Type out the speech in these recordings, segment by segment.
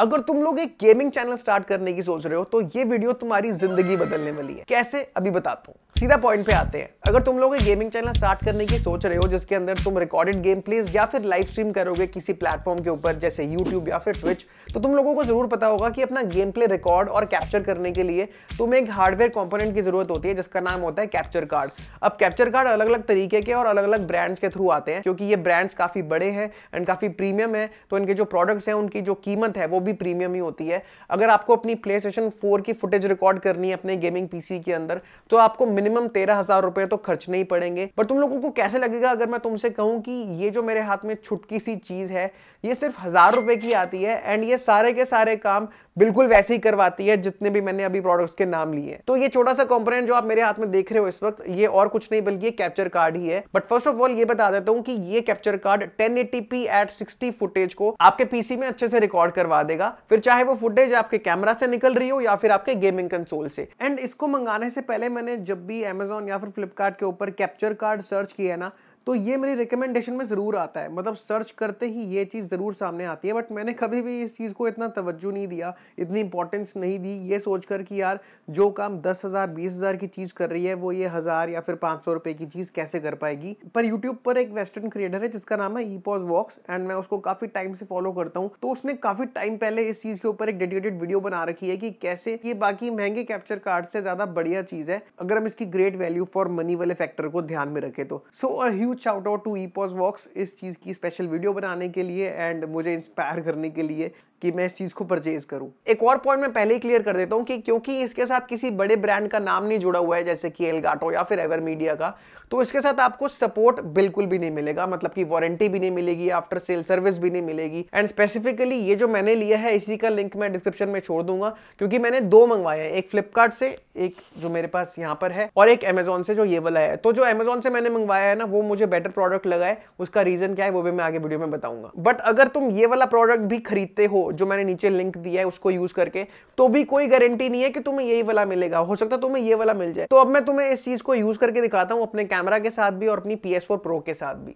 अगर तुम लोग एक गेमिंग चैनल स्टार्ट करने की सोच रहे हो तो ये वीडियो तुम्हारी जिंदगी बदलने वाली है कैसे अभी बताता हूँ सीधा पॉइंट पे आते हैं अगर तुम लोग गेमिंग चैनल स्टार्ट करने की सोच रहे हो जिसके अंदर तुम रिकॉर्डेड गेम प्लेज या फिर लाइव स्ट्रीम करोगे किसी प्लेटफॉर्म के ऊपर जैसे यूट्यूब या फिर ट्विच तो तुम लोगों को जरूर पता होगा कि अपना गेम प्ले रिकॉर्ड और कैप्चर करने के लिए तुम्हें एक हार्डवेयर कॉम्पोनेंट की जरूरत होती है जिसका नाम होता है कैप्चर कार्ड अब कैप्चर कार्ड अलग अलग तरीके के और अलग अलग ब्रांड्स के थ्रू आते हैं क्योंकि ये ब्रांड्स काफी बड़े हैं एंड काफी प्रीमियम है तो इनके जो प्रोडक्ट्स हैं उनकी जो कीमत है वो भी प्रीमियम ही होती है अगर आपको अपनी प्ले स्टेशन फोर की फुटेज रिकॉर्ड करनी है अपने गेमिंग पीसी के अंदर तो आपको मिनिमम तेरह हजार रुपए तो खर्चने ही पड़ेंगे पर तुम लोगों को कैसे लगेगा अगर मैं तुमसे कहूं कि ये जो मेरे हाथ में छुटकी सी चीज है ये सिर्फ हज़ार रुपए की आती है एंड ये सारे के सारे काम बिल्कुल वैसे ही करवाती है जितने भी मैंने अभी प्रोडक्ट्स के नाम लिए तो ये छोटा सा कॉम्पोनेंट जो आप मेरे हाथ में देख रहे हो इस वक्त ये और कुछ नहीं बल्कि कैप्चर कार्ड ही है बट फर्स्ट ऑफ ऑल ये बता देता हूँ कि ये capture card 1080p eight 60 footage को आपके पीसी में अच्छे से रिकॉर्ड करवा देगा फिर चाहे वो फुटेज आपके कैमरा से निकल रही हो या फिर आपके गेमिंग कंसोल से एंड इसको मंगाने से पहले मैंने जब भी अमेजोन या फिर फ्लिपकार्ट के ऊपर कैप्चर कार्ड सर्च किया है ना तो ये मेरी रिकमेंडेशन में ज़रूर आता है मतलब सर्च करते ही ये चीज़ ज़रूर सामने आती है बट मैंने कभी भी इस चीज़ को इतना तवज्जो नहीं दिया इतनी इंपॉर्टेंस नहीं दी ये सोच कर कि यार जो काम दस हज़ार बीस हज़ार की चीज़ कर रही है वो ये हज़ार या फिर पाँच सौ रुपये की चीज़ कैसे कर पाएगी पर यूट्यूब पर एक वेस्टर्न क्रिएटर है जिसका नाम है ई पॉज वॉक्स एंड मैं उसको काफ़ी टाइम से फॉलो करता हूँ तो उसने काफ़ी टाइम पहले इस चीज़ के ऊपर एक डेडिकेटेड वीडियो बना रखी है कि कैसे ये बाकी महंगे कैप्चर कार्ड से ज़्यादा बढ़िया चीज़ है अगर हम इसकी ग्रेट वैल्यू फॉर मनी वाले फैक्टर को ध्यान में रखें तो so so, huge shout out to E Pause Vox इस चीज़ की स्पेशल वीडियो बनाने के लिए एंड मुझे इंस्पायर करने के लिए कि मैं इस चीज़ को परचेज करूं एक और पॉइंट मैं पहले ही क्लियर कर देता हूं कि क्योंकि इसके साथ किसी बड़े ब्रांड का नाम नहीं जुड़ा हुआ है जैसे कि एलगाटो या फिर एवर मीडिया का तो इसके साथ आपको सपोर्ट बिल्कुल भी नहीं मिलेगा मतलब कि वारंटी भी नहीं मिलेगी आफ्टर सेल सर्विस भी नहीं मिलेगी एंड स्पेसिफिकली ये जो मैंने लिया है इसी का लिंक मैं डिस्क्रिप्शन में छोड़ दूंगा क्योंकि मैंने दो मंगवाए हैं एक फ्लिपकार्ट से एक जो मेरे पास यहाँ पर है और एक अमेजोन से जो ये वाला है तो जो अमेजोन से मैंने मंगवाया है ना वो मुझे बेटर प्रोडक्ट लगा है उसका रीजन क्या है वो भी मैं आगे वीडियो में बताऊंगा बट अगर तुम ये वाला प्रोडक्ट भी खरीदते हो जो मैंने नीचे लिंक दिया है उसको यूज करके तो भी कोई गारंटी नहीं है कि तुम्हें यही वाला मिलेगा हो सकता है तुम्हें ये वाला मिल जाए तो अब मैं तुम्हें इस चीज को यूज करके दिखाता हूँ अपने कैमरा के साथ भी और अपनी पी एस फोर प्रो के साथ भी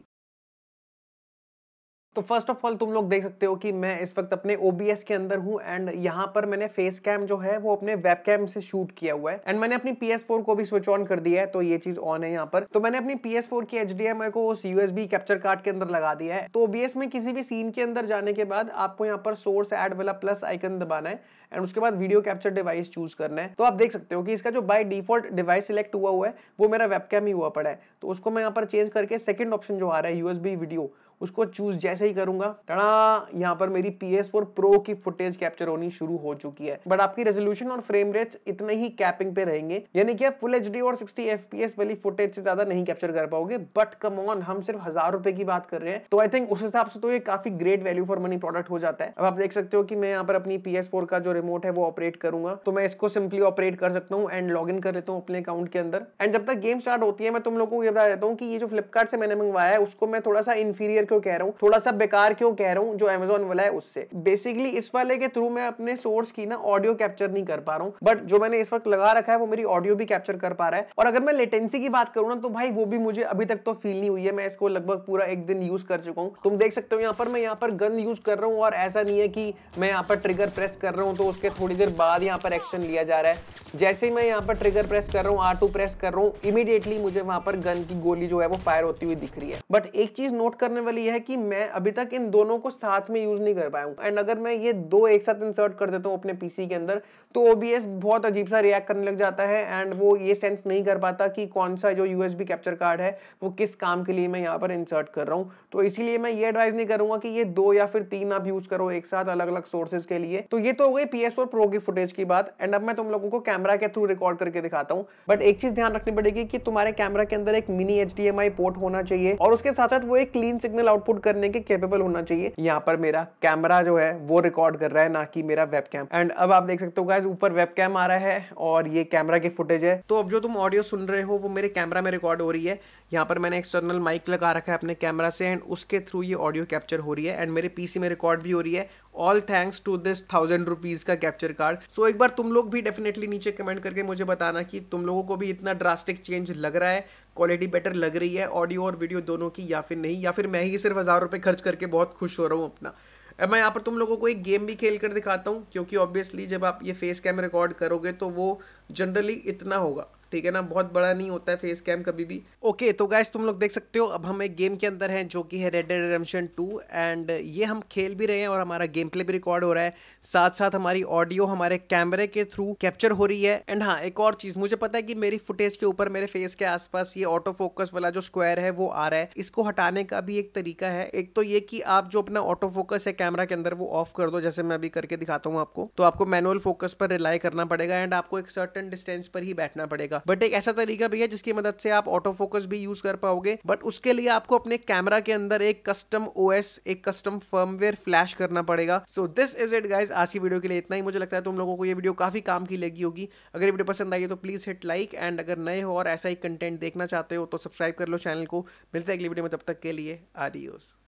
तो फर्स्ट ऑफ ऑल तुम लोग देख सकते हो कि मैं इस वक्त अपने OBS के अंदर हूँ एंड यहाँ पर मैंने फेस कैम जो है वो अपने वेब कैम से शूट किया हुआ है एंड मैंने अपनी PS4 को भी स्विच ऑन कर दिया है तो ये चीज ऑन है यहाँ पर तो मैंने अपनी PS4 की HDMI को उस USB कैप्चर कार्ड के अंदर लगा दिया है तो OBS में किसी भी सीन के अंदर जाने के बाद आपको यहाँ पर सोर्स एड वाला प्लस आइकन दबाना है एंड उसके बाद वीडियो कैप्चर डिवाइस चूज करना है तो आप देख सकते हो कि इसका जो बाय डिफॉल्ट डिवाइस सिलेक्ट हुआ हुआ है वो मेरा वेबकैम ही हुआ पड़ा है तो उसको मैं यहाँ पर चेंज करके सेकंड ऑप्शन जो आ रहा है यूएसबी वीडियो उसको चूज जैसे ही करूंगा टड़ा यहाँ पर मेरी पी एस फोर प्रो की फुटेज कैप्चर होनी शुरू हो चुकी है बट आपकी रेजोल्यूशन और फ्रेम रेट इतने ही कैपिंग पे रहेंगे यानी कि आप फुल एच और सिक्सटी एफ वाली फुटेज से ज्यादा नहीं कैप्चर कर पाओगे बट कम ऑन हम सिर्फ हजार रुपए की बात कर रहे हैं तो आई थिंक उस हिसाब से तो ये काफी great value for money product हो जाता है अब आप देख सकते हो कि मैं यहाँ पर अपनी पी का जो रिमोट है वो ऑपरेट करूंगा तो मैं इसको सिंपली ऑपरेट कर सकता हूँ एंड लॉग कर लेता हूँ अपने अकाउंट के अंदर एंड जब तक गेम स्टार्ट होती है मैं तुम लोगों को ये बता देता हूँ कि ये जो फ्लिपकार्ट से मैंने मंगवाया है उसको मैं थोड़ा सा इन्फीरियर क्यों कह रहा हूँ थोड़ा सा बेकार क्यों कह रहा हूँ जो अमेजोन वाला है उससे बेसिकली इस वाले के थ्रू मैं अपने सोर्स की ना ऑडियो कैप्चर नहीं कर पा रहा हूँ बट जो मैंने इस वक्त लगा रखा है वो मेरी ऑडियो भी कैप्चर कर पा रहा है और अगर मैं लेटेंसी की बात करूँ ना तो भाई वो भी मुझे अभी तक तो फील नहीं हुई है मैं इसको लगभग पूरा एक दिन यूज कर चुका हूँ तुम देख सकते हो यहाँ पर मैं यहाँ पर गन यूज कर रहा हूँ और ऐसा नहीं है कि मैं यहाँ पर ट्रिगर प्रेस कर रहा हूँ तो उसके थोड़ी देर बाद यहाँ पर एक्शन लिया जा रहा है जैसे ही मैं यहाँ पर ट्रिगर प्रेस कर रहा हूँ आर टू प्रेस कर रहा हूँ इमीडिएटली मुझे वहां पर गन की गोली जो है वो फायर होती हुई दिख रही है बट एक चीज नोट करने वाली सिंपल ये है कि मैं अभी तक इन दोनों को साथ में यूज नहीं कर पाया हूँ एंड अगर मैं ये दो एक साथ इंसर्ट कर देता हूँ अपने पीसी के अंदर तो ओ बहुत अजीब सा रिएक्ट करने लग जाता है एंड वो ये सेंस नहीं कर पाता कि कौन सा जो यूएसबी कैप्चर कार्ड है वो किस काम के लिए मैं यहाँ पर इंसर्ट कर रहा हूँ तो इसीलिए मैं ये एडवाइस नहीं करूंगा कि ये दो या फिर तीन आप यूज करो एक साथ अलग अलग सोर्सेज के लिए तो ये तो हो गई पी प्रो की फुटेज की बात एंड अब मैं तुम लोगों को कैमरा के थ्रू रिकॉर्ड करके दिखाता हूँ बट एक चीज ध्यान रखनी पड़ेगी कि तुम्हारे कैमरा के अंदर एक मिनी एच पोर्ट होना चाहिए और उसके साथ साथ वो एक क्लीन सिग्नल सिग्नल आउटपुट करने के कैपेबल होना चाहिए यहाँ पर मेरा कैमरा जो है वो रिकॉर्ड कर रहा है ना कि मेरा वेब कैम एंड अब आप देख सकते हो गाइज ऊपर वेब कैम आ रहा है और ये कैमरा की फुटेज है तो अब जो तुम ऑडियो सुन रहे हो वो मेरे कैमरा में रिकॉर्ड हो रही है यहाँ पर मैंने एक्सटर्नल माइक लगा रखा है अपने कैमरा से एंड उसके थ्रू ये ऑडियो कैप्चर हो रही है एंड मेरे पीसी में रिकॉर्ड भी हो रही है all thanks to this thousand rupees का कैप्चर कार्ड सो एक बार तुम लोग भी डेफिनेटली नीचे कमेंट करके मुझे बताना कि तुम लोगों को भी इतना ड्रास्टिक चेंज लग रहा है क्वालिटी बेटर लग रही है ऑडियो और वीडियो दोनों की या फिर नहीं या फिर मैं ही सिर्फ हज़ार रुपये खर्च करके बहुत खुश हो रहा हूँ अपना अब मैं यहाँ पर तुम लोगों को एक गेम भी खेल कर दिखाता हूँ क्योंकि ऑब्वियसली जब आप ये फेस कैम रिकॉर्ड करोगे तो वो जनरली इतना होगा ठीक है ना बहुत बड़ा नहीं होता है फेस कैम कभी भी ओके okay, तो गाइस तुम लोग देख सकते हो अब हम एक गेम के अंदर हैं जो कि है red dead redemption two and ये हम खेल भी रहे हैं और हमारा गेम प्ले भी रिकॉर्ड हो रहा है साथ साथ हमारी ऑडियो हमारे कैमरे के थ्रू कैप्चर हो रही है एंड हाँ एक और चीज़ मुझे पता है कि मेरी फुटेज के ऊपर मेरे फेस के आसपास ये ऑटो फोकस वाला जो स्क्वायर है वो आ रहा है इसको हटाने का भी एक तरीका है एक तो ये कि आप जो अपना ऑटो फोकस है कैमरा के अंदर वो ऑफ कर दो जैसे मैं अभी करके दिखाता हूँ आपको तो आपको मैनुअल फोकस पर रिलाई करना पड़ेगा एंड आपको एक सर्टन डिस्टेंस पर ही बैठना पड़ेगा जाएगा बट एक ऐसा तरीका भी है जिसकी मदद से आप ऑटो फोकस भी यूज कर पाओगे बट उसके लिए आपको अपने कैमरा के अंदर एक कस्टम ओ एक कस्टम फर्मवेयर फ्लैश करना पड़ेगा so this is it guys आज की वीडियो के लिए इतना ही मुझे लगता है तुम लोगों को ये वीडियो काफी काम की लगी होगी अगर ये वीडियो पसंद आई है तो प्लीज हिट लाइक एंड अगर नए हो और ऐसा ही कंटेंट देखना चाहते हो तो सब्सक्राइब कर लो चैनल को मिलते हैं अगली वीडियो में तब तक के लिए आदि